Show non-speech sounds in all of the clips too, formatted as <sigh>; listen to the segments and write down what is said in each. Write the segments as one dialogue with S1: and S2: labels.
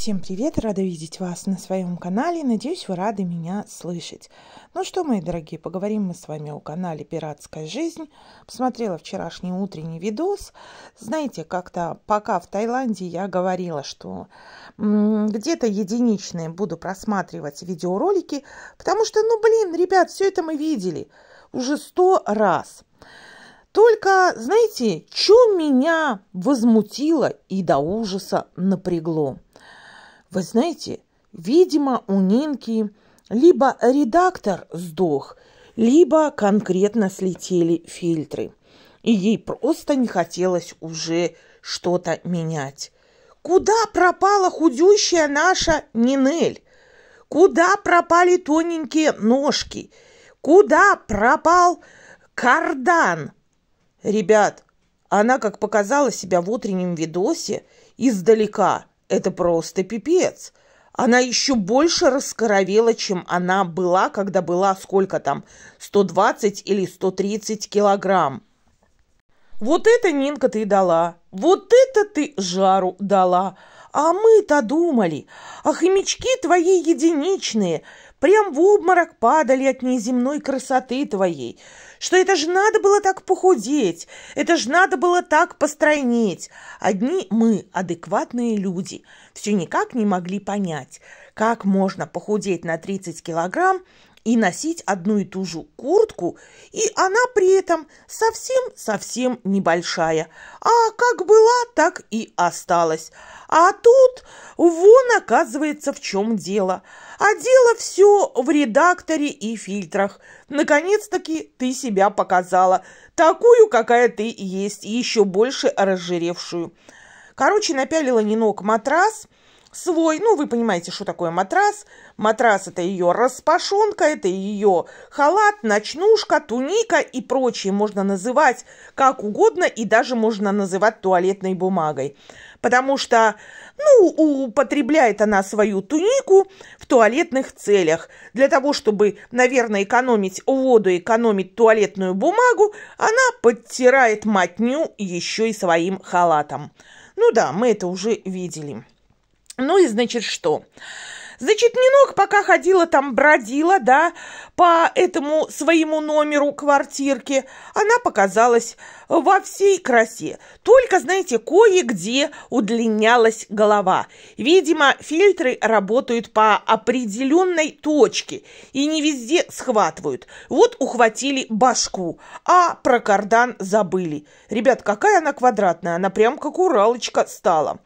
S1: Всем привет, рада видеть вас на своем канале, надеюсь вы рады меня слышать. Ну что, мои дорогие, поговорим мы с вами о канале «Пиратская жизнь». Посмотрела вчерашний утренний видос. Знаете, как-то пока в Таиланде я говорила, что где-то единичные буду просматривать видеоролики, потому что, ну блин, ребят, все это мы видели уже сто раз. Только, знаете, что меня возмутило и до ужаса напрягло – вы знаете, видимо, у Нинки либо редактор сдох, либо конкретно слетели фильтры. И ей просто не хотелось уже что-то менять. Куда пропала худющая наша Нинель? Куда пропали тоненькие ножки? Куда пропал кардан? Ребят, она, как показала себя в утреннем видосе, издалека – это просто пипец. Она еще больше раскоровела, чем она была, когда была сколько там, 120 или 130 килограмм. Вот это, Нинка, ты дала. Вот это ты жару дала. А мы-то думали. А хомячки твои единичные. Прям в обморок падали от неземной красоты твоей. Что это же надо было так похудеть, это же надо было так постройнеть. Одни мы, адекватные люди, все никак не могли понять, как можно похудеть на 30 килограмм и носить одну и ту же куртку, и она при этом совсем-совсем небольшая. А как была, так и осталась. А тут вон оказывается в чем дело. А дело все в редакторе и фильтрах. Наконец-таки ты себя показала. Такую, какая ты есть, и еще больше разжиревшую. Короче, напялила Нинок матрас – свой, ну, вы понимаете, что такое матрас. Матрас – это ее распашонка, это ее халат, ночнушка, туника и прочее. Можно называть как угодно и даже можно называть туалетной бумагой. Потому что, ну, употребляет она свою тунику в туалетных целях. Для того, чтобы, наверное, экономить воду, экономить туалетную бумагу, она подтирает матню еще и своим халатом. Ну да, мы это уже видели. Ну и значит что? Значит, Нинок пока ходила там, бродила, да, по этому своему номеру квартирки, она показалась во всей красе. Только, знаете, кое-где удлинялась голова. Видимо, фильтры работают по определенной точке и не везде схватывают. Вот ухватили башку, а про кардан забыли. Ребят, какая она квадратная, она прям как уралочка стала.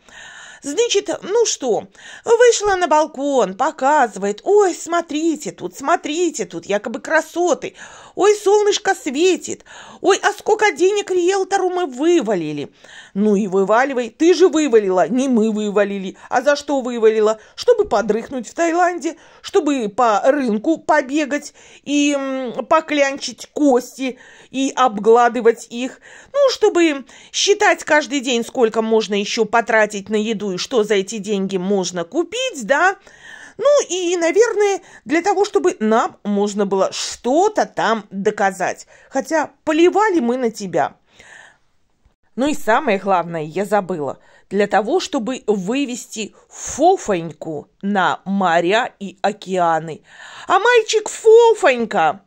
S1: Значит, ну что, вышла на балкон, показывает. Ой, смотрите тут, смотрите тут, якобы красоты. Ой, солнышко светит. Ой, а сколько денег риэлтору мы вывалили. Ну и вываливай. Ты же вывалила, не мы вывалили. А за что вывалила? Чтобы подрыхнуть в Таиланде, чтобы по рынку побегать и м, поклянчить кости и обгладывать их. Ну, чтобы считать каждый день, сколько можно еще потратить на еду и что за эти деньги можно купить, да? Ну и, наверное, для того, чтобы нам можно было что-то там доказать. Хотя поливали мы на тебя. Ну и самое главное, я забыла. Для того, чтобы вывести Фофоньку на моря и океаны. А мальчик Фофонька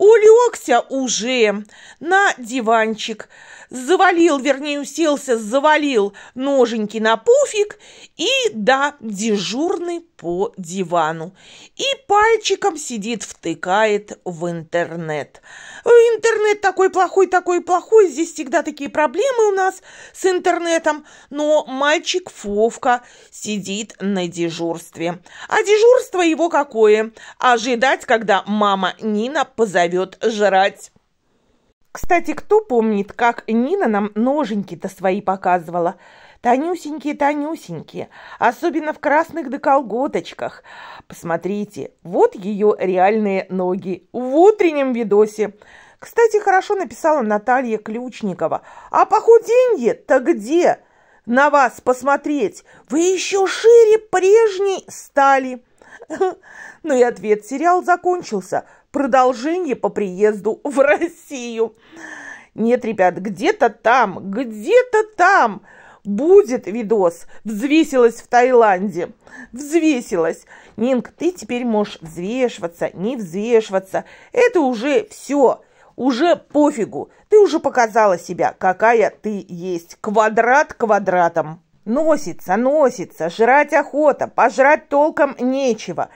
S1: улегся уже на диванчик, завалил, вернее, уселся, завалил ноженьки на пуфик и, да, дежурный по дивану. И пальчиком сидит, втыкает в интернет. Интернет такой плохой, такой плохой, здесь всегда такие проблемы у нас с интернетом, но мальчик Фовка сидит на дежурстве. А дежурство его какое? Ожидать, когда мама Нина позовет зовет жрать. Кстати, кто помнит, как Нина нам ноженьки-то свои показывала? Тонюсенькие-тонюсенькие, особенно в красных доколготочках. Посмотрите, вот ее реальные ноги в утреннем видосе. Кстати, хорошо написала Наталья Ключникова. А похуденье-то где? На вас посмотреть. Вы еще шире прежней стали. <laughs> Ну и ответ сериал закончился – продолжение по приезду в Россию. Нет, ребят, где-то там, где-то там будет видос. Взвесилась в Таиланде. Взвесилась. Нинк, ты теперь можешь взвешиваться, не взвешиваться. Это уже все. Уже пофигу. Ты уже показала себя, какая ты есть. Квадрат квадратом. Носится, носится, жрать охота, пожрать толком нечего.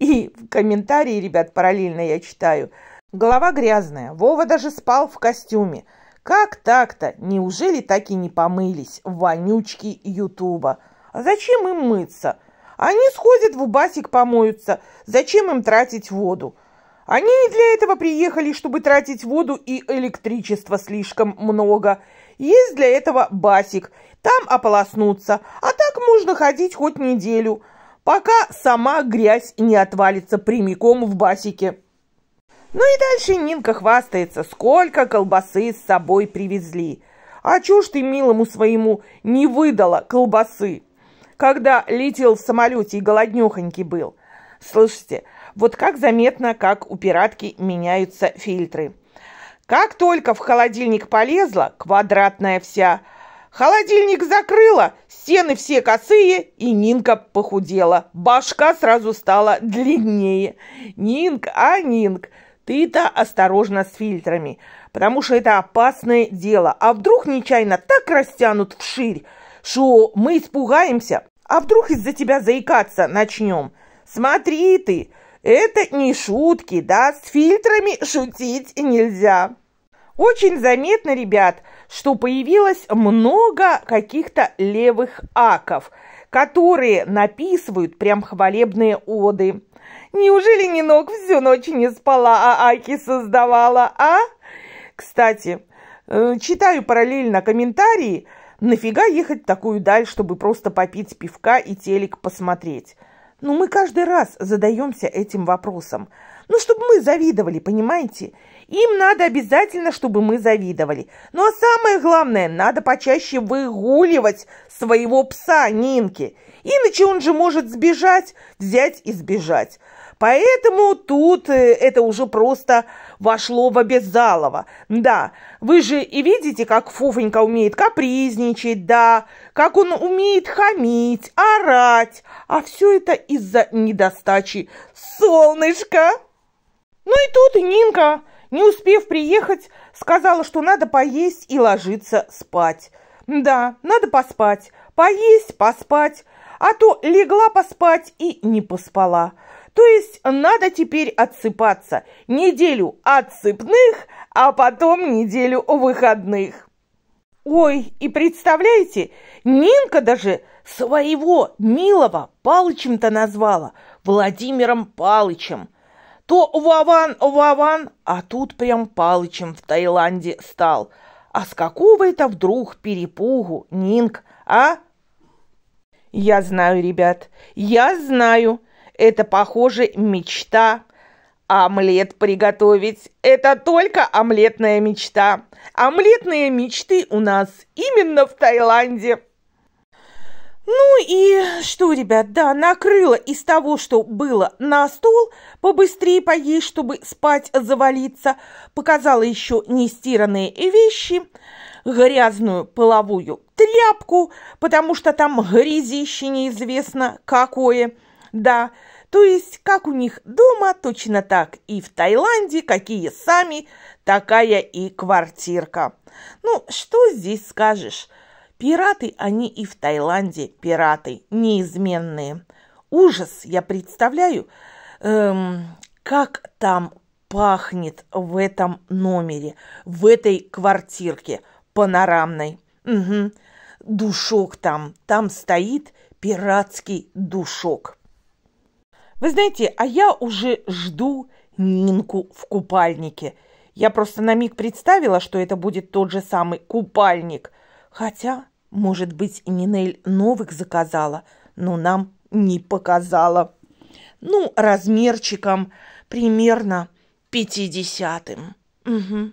S1: И комментарии, ребят, параллельно я читаю. Голова грязная. Вова даже спал в костюме. Как так-то? Неужели так и не помылись? Вонючки Ютуба. А зачем им мыться? Они сходят в басик помоются. Зачем им тратить воду? Они не для этого приехали, чтобы тратить воду и электричество слишком много. Есть для этого басик. Там ополоснуться. А так можно ходить хоть неделю пока сама грязь не отвалится прямиком в басике. Ну и дальше Нинка хвастается, сколько колбасы с собой привезли. А чушь ты милому своему не выдала колбасы, когда летел в самолете и голоднехонький был. Слушайте, вот как заметно, как у пиратки меняются фильтры. Как только в холодильник полезла, квадратная вся – Холодильник закрыла, стены все косые, и Нинка похудела. Башка сразу стала длиннее. Нинк, а Нинк, ты-то осторожно с фильтрами, потому что это опасное дело. А вдруг нечаянно так растянут вширь, что мы испугаемся? А вдруг из-за тебя заикаться начнем? Смотри ты, это не шутки, да? С фильтрами шутить нельзя. Очень заметно, ребят, что появилось много каких-то левых аков, которые написывают прям хвалебные оды. Неужели не Нинок всю ночь не спала, а аки создавала, а? Кстати, э, читаю параллельно комментарии, нафига ехать такую даль, чтобы просто попить пивка и телек посмотреть? Ну мы каждый раз задаемся этим вопросом. Ну, чтобы мы завидовали, понимаете? Им надо обязательно, чтобы мы завидовали. Ну, а самое главное, надо почаще выгуливать своего пса Нинки. Иначе он же может сбежать, взять и сбежать. Поэтому тут э, это уже просто вошло в обязалово. Да, вы же и видите, как Фуфонька умеет капризничать, да, как он умеет хамить, орать. А все это из-за недостачи солнышка. Ну и тут Нинка, не успев приехать, сказала, что надо поесть и ложиться спать. Да, надо поспать, поесть, поспать, а то легла поспать и не поспала. То есть надо теперь отсыпаться. Неделю отсыпных, а потом неделю выходных. Ой, и представляете, Нинка даже своего милого Палычем-то назвала, Владимиром Палычем. То Вован, Вован, а тут прям Палычем в Таиланде стал. А с какого это вдруг перепугу, Нинк, а? Я знаю, ребят, я знаю, это, похоже, мечта. Омлет приготовить – это только омлетная мечта. Омлетные мечты у нас именно в Таиланде. Ну и что, ребят, да, накрыла из того, что было на стол, побыстрее поесть, чтобы спать завалиться, показала еще нестиранные вещи, грязную половую тряпку, потому что там грязище неизвестно какое, да, то есть, как у них дома, точно так и в Таиланде, какие сами, такая и квартирка. Ну, что здесь скажешь? Пираты они и в Таиланде пираты, неизменные. Ужас, я представляю, эм, как там пахнет в этом номере, в этой квартирке панорамной. Угу. Душок там, там стоит пиратский душок. Вы знаете, а я уже жду Нинку в купальнике. Я просто на миг представила, что это будет тот же самый купальник. Хотя, может быть, Нинель новых заказала, но нам не показала. Ну, размерчиком примерно пятидесятым. Угу.